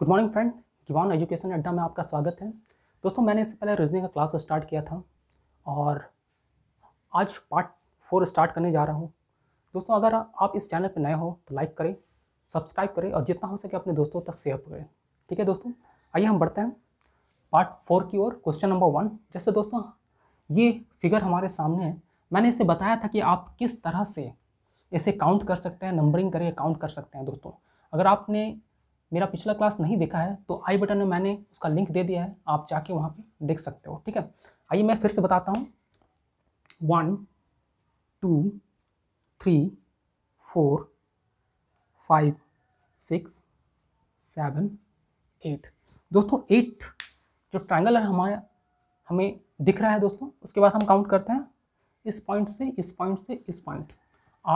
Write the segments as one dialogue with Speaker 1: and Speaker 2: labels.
Speaker 1: good morning friend किवान Education Adda में आपका स्वागत है दोस्तों मैंने इससे पहले रीजनिंग का क्लास स्टार्ट किया था और आज पार्ट फोर स्टार्ट करने जा रहा हूँ दोस्तों अगर आप इस चैनल पर नए हो तो लाइक करें सब्सक्राइब करें और जितना हो सके अपने दोस्तों तक शेयर करें ठीक है दोस्तों आइए हम बढ़ते हैं पार्ट फोर की ओर क्वेश्चन नंबर वन जैसे दोस्तों ये फिगर हमारे सामने है मैंने इसे बताया था कि आप किस तरह से इसे काउंट कर सकते हैं नंबरिंग करें काउंट कर सकते हैं दोस्तों अगर आपने मेरा पिछला क्लास नहीं देखा है तो आई बटन में मैंने उसका लिंक दे दिया है आप जाके वहाँ पर देख सकते हो ठीक है आइए मैं फिर से बताता हूँ one two three four five six seven eight दोस्तों एट जो ट्रायंगल है हमारे हमें दिख रहा है दोस्तों उसके बाद हम काउंट करते हैं इस पॉइंट से इस पॉइंट से इस पॉइंट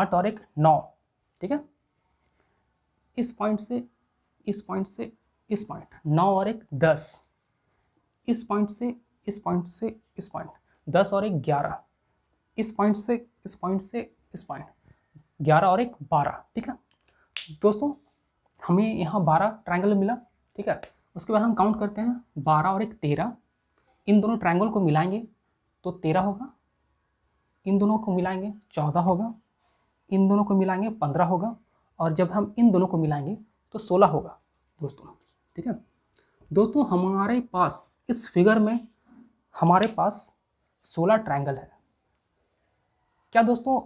Speaker 1: आठ और एक नौ ठीक है इस पॉइंट से इस पॉइंट से इस पॉइंट नौ और एक दस इस पॉइंट से इस पॉइंट से इस पॉइंट दस और एक ग्यारह इस पॉइंट से इस पॉइंट से इस पॉइंट ग्यारह और एक बारह ठीक है दोस्तों हमें यहाँ बारह ट्रायंगल मिला ठीक है उसके बाद हम काउंट करते हैं बारह और एक तेरह इन दोनों ट्रायंगल को मिलाएंगे तो तेरह होगा इन दोनों को मिलाएंगे चौदह होगा इन दोनों को मिलाएंगे पंद्रह होगा और जब हम इन दोनों को मिलाएंगे तो सोलह होगा दोस्तों ठीक है दोस्तों हमारे पास इस फिगर में हमारे पास सोलह ट्रायंगल है क्या दोस्तों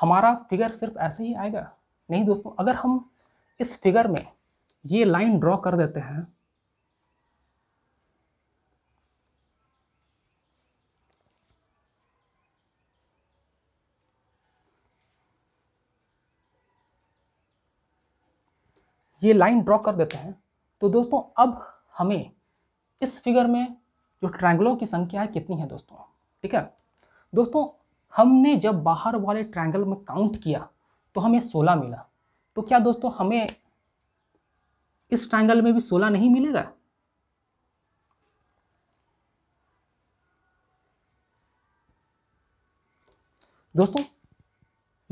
Speaker 1: हमारा फिगर सिर्फ ऐसे ही आएगा नहीं दोस्तों अगर हम इस फिगर में ये लाइन ड्रॉ कर देते हैं ये लाइन ड्रॉ कर देते हैं तो दोस्तों अब हमें इस फिगर में जो ट्रायंगलों की संख्या है कितनी है दोस्तों ठीक है दोस्तों हमने जब बाहर वाले ट्रायंगल में काउंट किया तो हमें सोलह मिला तो क्या दोस्तों हमें इस ट्रायंगल में भी सोलह नहीं मिलेगा दोस्तों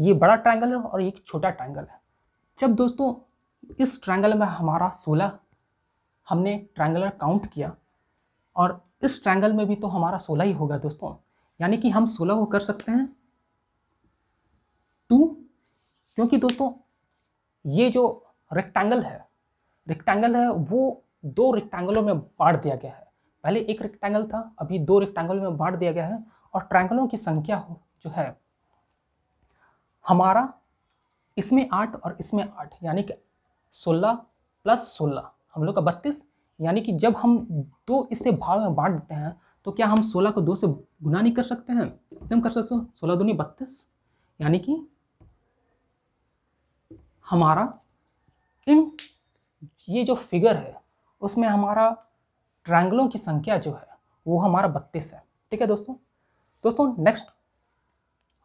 Speaker 1: ये बड़ा ट्रायंगल है और ये छोटा ट्रायंगल है जब दोस्तों इस ट्रायंगल में हमारा 16 हमने ट्रायंगलर काउंट किया और इस ट्रायंगल में भी तो हमारा 16 ही होगा दोस्तों यानी कि हम 16 को कर सकते हैं टू क्योंकि दोस्तों ये जो रेक्टेंगल है रेक्टेंगल है वो दो रेक्टेंगलों में बांट दिया गया है पहले एक रेक्टेंगल था अभी दो रेक्टेंगल में बांट दिया गया है और ट्रायंगलों की संख्या जो है हमारा इसमें आठ और इसमें आठ यानी कि सोलह प्लस सोलह हम लोग का बत्तीस यानी कि जब हम दो इससे भाग में बांट देते हैं तो क्या हम सोलह को दो से गुना नहीं कर सकते हैं एकदम कर सकते हो सोलह दूनी बत्तीस यानी कि हमारा इन ये जो फिगर है उसमें हमारा ट्रायंगलों की संख्या जो है वो हमारा बत्तीस है ठीक है दोस्तों दोस्तों नेक्स्ट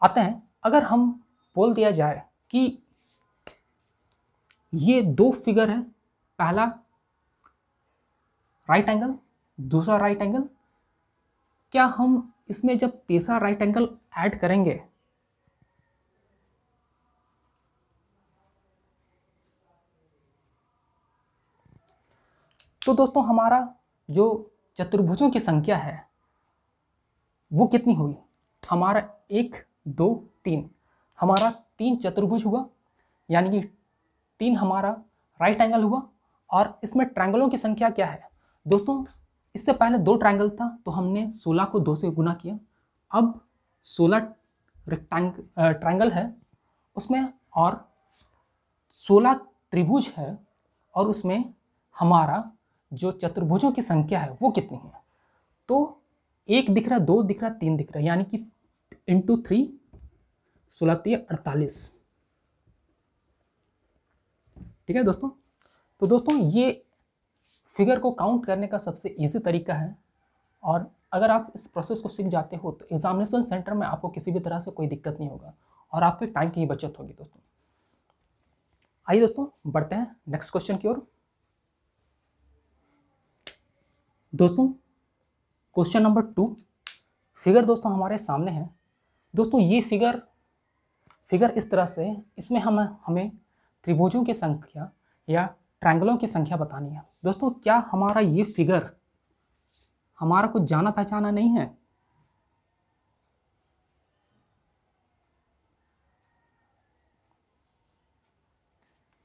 Speaker 1: आते हैं अगर हम बोल दिया जाए कि ये दो फिगर है पहला राइट एंगल दूसरा राइट एंगल क्या हम इसमें जब तीसरा राइट एंगल ऐड करेंगे तो दोस्तों हमारा जो चतुर्भुजों की संख्या है वो कितनी हुई हमारा एक दो तीन हमारा तीन चतुर्भुज हुआ यानी कि तीन हमारा राइट एंगल हुआ और इसमें ट्रैंगलों की संख्या क्या है दोस्तों इससे पहले दो ट्रैंगल था तो हमने 16 को दो से गुना किया अब 16 रेक्टैंग ट्रैंगल है उसमें और 16 त्रिभुज है और उसमें हमारा जो चतुर्भुजों की संख्या है वो कितनी है तो एक दिख रहा दो दिख रहा तीन दिख रहा यानी कि इंटू थ्री सोलह तीन तो अड़तालीस ठीक है दोस्तों तो दोस्तों ये फिगर को काउंट करने का सबसे ईजी तरीका है और अगर आप इस प्रोसेस को सीख जाते हो तो एग्जामिनेशन सेंटर में आपको किसी भी तरह से कोई दिक्कत नहीं होगा और आपके टाइम की बचत होगी दोस्तों आइए दोस्तों बढ़ते हैं नेक्स्ट क्वेश्चन की ओर दोस्तों क्वेश्चन नंबर टू फिगर दोस्तों हमारे सामने है दोस्तों ये फिगर फिगर इस तरह से इसमें हम हमें त्रिभुजों की संख्या या ट्रायंगलों की संख्या बतानी है दोस्तों क्या हमारा ये फिगर हमारा कुछ जाना पहचाना नहीं है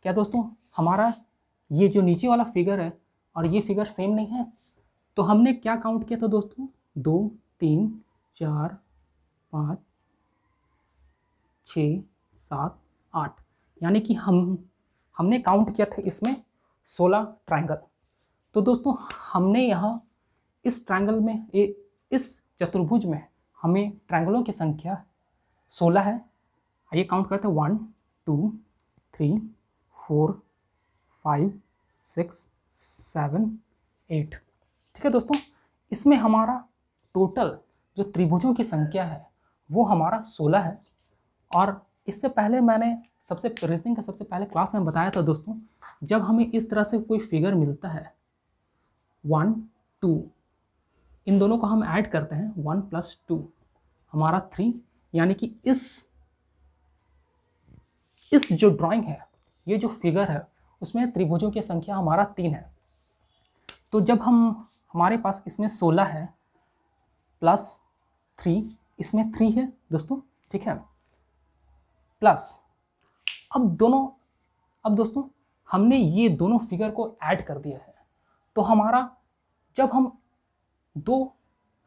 Speaker 1: क्या दोस्तों हमारा ये जो नीचे वाला फिगर है और ये फिगर सेम नहीं है तो हमने क्या काउंट किया था दोस्तों दो तीन चार पाँच छ सात आठ यानी कि हम हमने काउंट किया था इसमें सोलह ट्राइंगल तो दोस्तों हमने यहाँ इस ट्राइंगल में ए, इस चतुर्भुज में हमें ट्राइंगलों की संख्या सोलह है ये काउंट करते हैं one two three four five six seven eight ठीक है दोस्तों इसमें हमारा टोटल जो त्रिभुजों की संख्या है वो हमारा सोलह है और इससे पहले मैंने सबसे रीजनिंग का सबसे पहले क्लास में बताया था दोस्तों जब हमें इस तरह से कोई फिगर मिलता है वन टू इन दोनों को हम ऐड करते हैं वन प्लस टू हमारा थ्री यानी कि इस इस जो ड्राइंग है ये जो फिगर है उसमें त्रिभुजों की संख्या हमारा तीन है तो जब हम हमारे पास इसमें सोलह है प्लस थ्री इसमें थ्री है दोस्तों ठीक है प्लस अब दोनों अब दोस्तों हमने ये दोनों फिगर को ऐड कर दिया है तो हमारा जब हम दो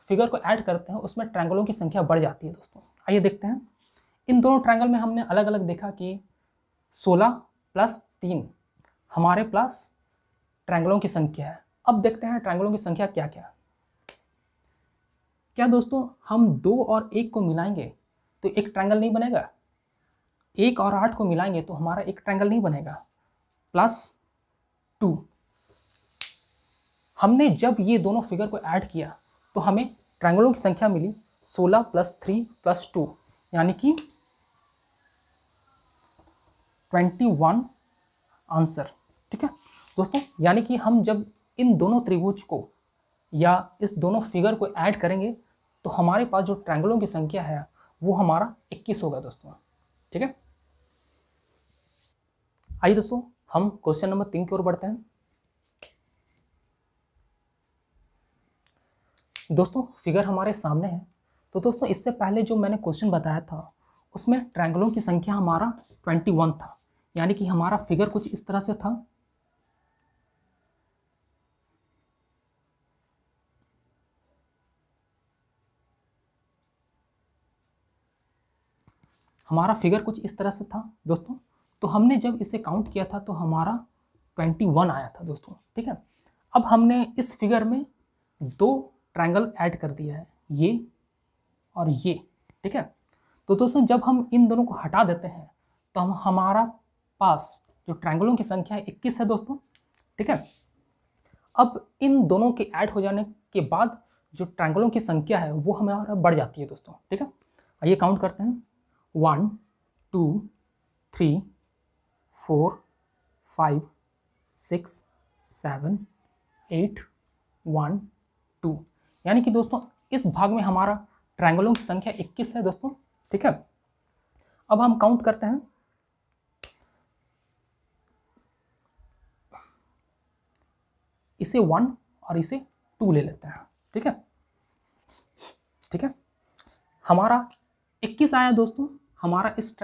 Speaker 1: फिगर को ऐड करते हैं उसमें ट्रायंगलों की संख्या बढ़ जाती है दोस्तों आइए देखते हैं इन दोनों ट्रायंगल में हमने अलग अलग देखा कि सोलह प्लस तीन हमारे प्लस ट्रायंगलों की संख्या है अब देखते हैं ट्रायंगलों की संख्या क्या क्या है क्या दोस्तों हम दो और एक को मिलाएंगे तो एक ट्रायंगल नहीं बनेगा एक और आठ को मिलाएंगे तो हमारा एक ट्रैंगल नहीं बनेगा प्लस टू हमने जब ये दोनों फिगर को ऐड किया तो हमें ट्रैंगलों की संख्या मिली सोलह प्लस थ्री प्लस टू यानी कि ट्वेंटी वन आंसर ठीक है दोस्तों यानी कि हम जब इन दोनों त्रिभुज को या इस दोनों फिगर को ऐड करेंगे तो हमारे पास जो ट्रैंगलों की संख्या है वो हमारा इक्कीस होगा दोस्तों ठीक है आइए दोस्तों हम क्वेश्चन नंबर तीन की ओर बढ़ते हैं दोस्तों फिगर हमारे सामने है तो दोस्तों इससे पहले जो मैंने क्वेश्चन बताया था उसमें ट्रैंगलों की संख्या हमारा ट्वेंटी वन था यानी कि हमारा फिगर कुछ इस तरह से था हमारा फिगर कुछ इस तरह से था दोस्तों तो हमने जब इसे काउंट किया था तो हमारा ट्वेंटी वन आया था दोस्तों ठीक है अब हमने इस फिगर में दो ट्रायंगल ऐड कर दिया है ये और ये ठीक है तो दोस्तों जब हम इन दोनों को हटा देते हैं तो हम हमारा पास जो ट्रायंगलों की संख्या है इक्कीस है दोस्तों ठीक है अब इन दोनों के ऐड हो जाने के बाद जो ट्रायंगलों की संख्या है वो हमारा बढ़ जाती है दोस्तों ठीक है आइए काउंट करते हैं one two three four five six seven eight one two यानी कि दोस्तों इस भाग में हमारा ट्रायंगलों की संख्या 21 है दोस्तों ठीक है अब हम काउंट करते हैं इसे वन और इसे टू ले लेते हैं ठीक है ठीक है हमारा 21 आया दोस्तों हमारा इस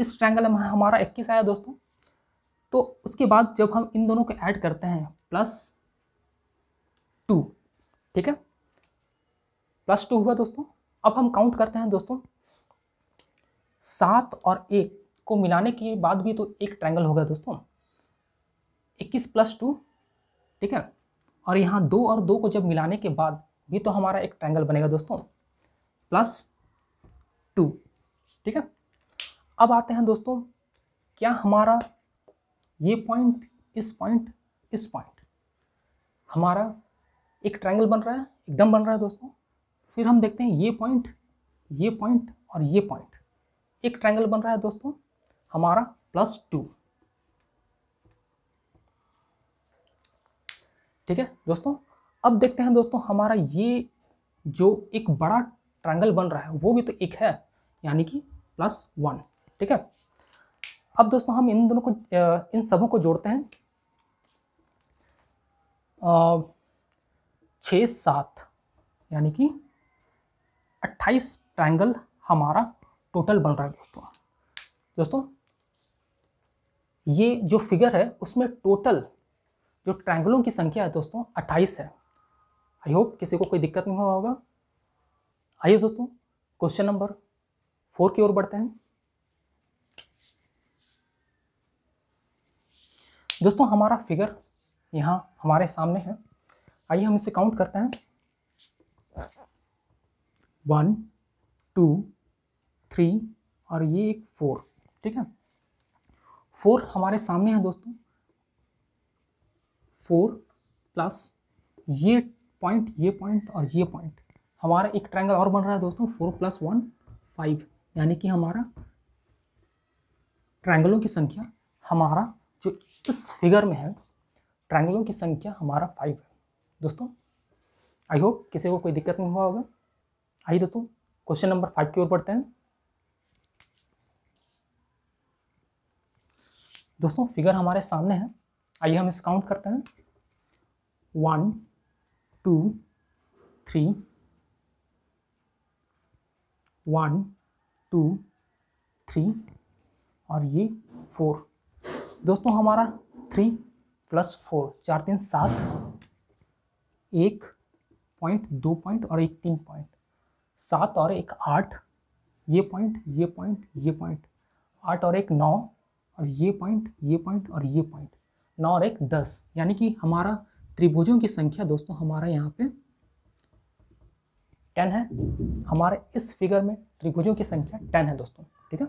Speaker 1: इस ट्रैंगल में हमारा इक्कीस आया दोस्तों तो उसके बाद जब हम इन दोनों को ऐड करते हैं प्लस टू ठीक है प्लस टू हुआ दोस्तों अब हम काउंट करते हैं दोस्तों सात और एक को मिलाने के बाद भी तो एक ट्रैंगल हो गया दोस्तों इक्कीस प्लस टू ठीक है और यहाँ दो और दो को जब मिलाने के बाद भी तो हमारा एक ट्रैंगल बनेगा दोस्तों प्लस टू ठीक है अब आते हैं दोस्तों क्या हमारा ये पॉइंट इस पॉइंट इस पॉइंट हमारा एक ट्रायंगल बन रहा है एकदम बन रहा है दोस्तों फिर हम देखते हैं ये पॉइंट ये पॉइंट और ये पॉइंट एक ट्रायंगल बन रहा है दोस्तों हमारा प्लस टू ठीक है दोस्तों अब देखते हैं दोस्तों हमारा ये जो एक बड़ा ट्रायंगल बन रहा है वो भी तो एक है यानी कि प्लस वन ठीक है अब दोस्तों हम इन दोनों को इन सबों को जोड़ते हैं छ सात यानी कि अट्ठाईस ट्रायंगल हमारा टोटल बन रहा है दोस्तों दोस्तों ये जो फिगर है उसमें टोटल जो ट्रायंगलों की संख्या है दोस्तों अट्ठाईस है आई होप किसी को कोई दिक्कत नहीं हुआ होगा आइए दोस्तों क्वेश्चन नंबर फोर की ओर बढ़ते हैं दोस्तों हमारा फिगर यहाँ हमारे सामने है आइए हम इसे काउंट करते हैं वन टू थ्री और ये एक फोर ठीक है फोर हमारे सामने है दोस्तों फोर प्लस ये पॉइंट ये पॉइंट और ये पॉइंट हमारा एक ट्रायंगल और बन रहा है दोस्तों फोर प्लस वन फाइव यानी कि हमारा ट्रायंगलों की संख्या हमारा जो इस फिगर में है ट्रायंगलों की संख्या हमारा फाइव है दोस्तों आई होप किसी को कोई दिक्कत नहीं हुआ होगा आइए दोस्तों क्वेश्चन नंबर फाइव की ओर पढ़ते हैं दोस्तों फिगर हमारे सामने है आइए हम इस काउंट करते हैं one two three one two three और ये फोर दोस्तों हमारा थ्री प्लस फोर चार तीन सात एक पॉइंट दो पॉइंट और एक तीन पॉइंट सात और एक आठ ये पॉइंट ये पॉइंट ये पॉइंट आठ और एक नौ और ये पॉइंट ये पॉइंट और ये पॉइंट नौ और एक दस यानी कि हमारा त्रिभुजों की संख्या दोस्तों हमारा यहाँ पे टेन है हमारे इस फिगर में त्रिभुजों की संख्या टेन है दोस्तों ठीक है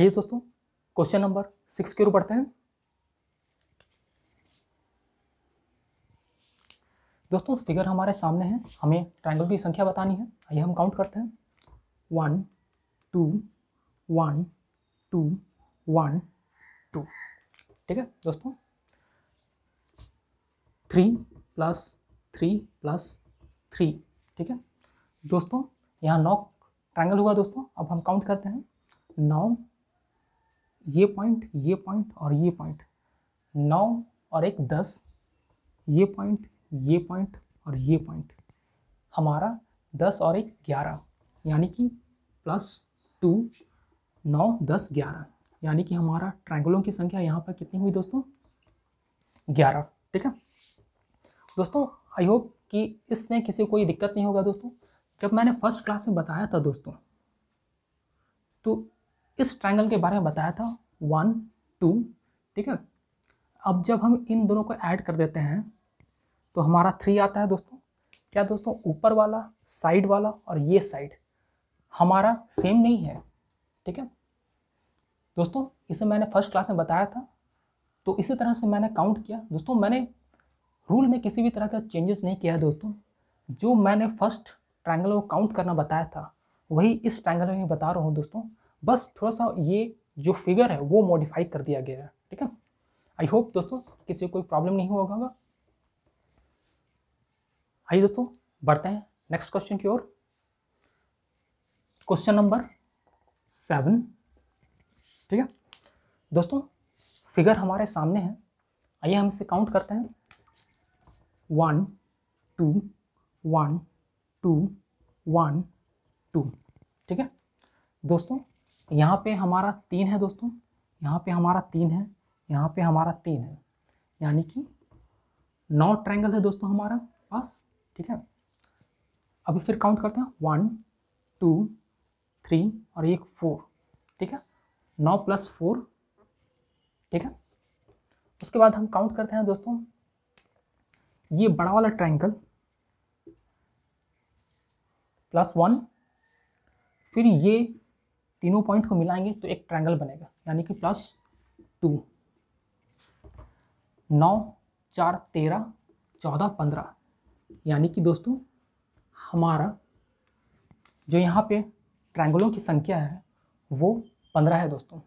Speaker 1: आइए दोस्तों क्वेश्चन नंबर सिक्स के रूप पढ़ते हैं दोस्तों फिगर हमारे सामने है हमें ट्राइंगल की संख्या बतानी है आइए हम काउंट करते हैं one two one two one two ठीक है दोस्तों three plus three plus three ठीक है दोस्तों यहाँ नौ ट्राइंगल हुआ दोस्तों अब हम काउंट करते हैं नौ ये पॉइंट ये पॉइंट और ये पॉइंट नौ और एक दस ये पॉइंट ये पॉइंट और ये पॉइंट हमारा दस और एक ग्यारह यानी कि प्लस टू नौ दस ग्यारह यानी कि हमारा ट्रायंगलों की संख्या यहाँ पर कितनी हुई दोस्तों ग्यारह ठीक है दोस्तों आई होप कि इसमें किसी कोई दिक्कत नहीं होगा दोस्तों जब मैंने फर्स्ट क्लास में बताया था दोस्तों तो इस ट्रायंगल के बारे में बताया था वन टू ठीक है अब जब हम इन दोनों को ऐड कर देते हैं तो हमारा थ्री आता है दोस्तों क्या दोस्तों ऊपर वाला साइड वाला और ये साइड हमारा सेम नहीं है ठीक है दोस्तों इसे मैंने फर्स्ट क्लास में बताया था तो इसी तरह से मैंने काउंट किया दोस्तों मैंने रूल में किसी भी तरह का चेंजेस नहीं किया है दोस्तों जो मैंने फर्स्ट ट्राइंगल को काउंट करना बताया था वही इस ट्रैंगल में बता रहा हूँ दोस्तों बस थोड़ा सा ये जो फिगर है वो मॉडिफाई कर दिया गया है ठीक है आई होप दोस्तों किसी को कोई प्रॉब्लम नहीं हुआ होगा आइए दोस्तों बढ़ते हैं नेक्स्ट क्वेश्चन की ओर क्वेश्चन नंबर सेवन ठीक है दोस्तों फिगर हमारे सामने है आइए हम इसे काउंट करते हैं one two one two one two ठीक है दोस्तों यहाँ पे हमारा तीन है दोस्तों यहाँ पे हमारा तीन है यहाँ पे हमारा तीन है यानी कि नौ ट्रायंगल है दोस्तों हमारा पास ठीक है अभी फिर काउंट करते हैं वन टू थ्री और एक फोर ठीक है नौ प्लस फोर ठीक है उसके बाद हम काउंट करते हैं दोस्तों ये बड़ा वाला ट्रायंगल प्लस वन फिर ये तीनों पॉइंट को मिलाएंगे तो एक ट्रायंगल बनेगा यानी कि प्लस टू नौ चार तेरह चौदह पंद्रह यानी कि दोस्तों हमारा जो यहाँ पे ट्रायंगलों की संख्या है वो पंद्रह है दोस्तों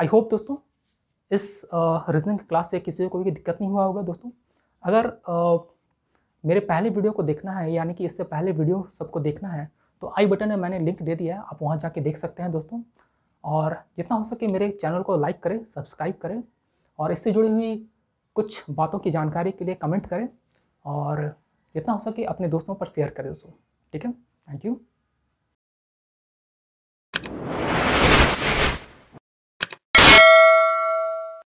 Speaker 1: आई होप दोस्तों इस रीजनिंग क्लास से किसी को भी दिक्कत नहीं हुआ होगा दोस्तों अगर आ, मेरे पहले वीडियो को देखना है यानी कि इससे पहले वीडियो सबको देखना है तो आई बटन में मैंने लिंक दे दिया है आप वहाँ जाके देख सकते हैं दोस्तों और जितना हो सके मेरे चैनल को लाइक करें सब्सक्राइब करें और इससे जुड़ी हुई कुछ बातों की जानकारी के लिए कमेंट करें और जितना हो सके अपने दोस्तों पर शेयर करें दोस्तों ठीक है थैंक यू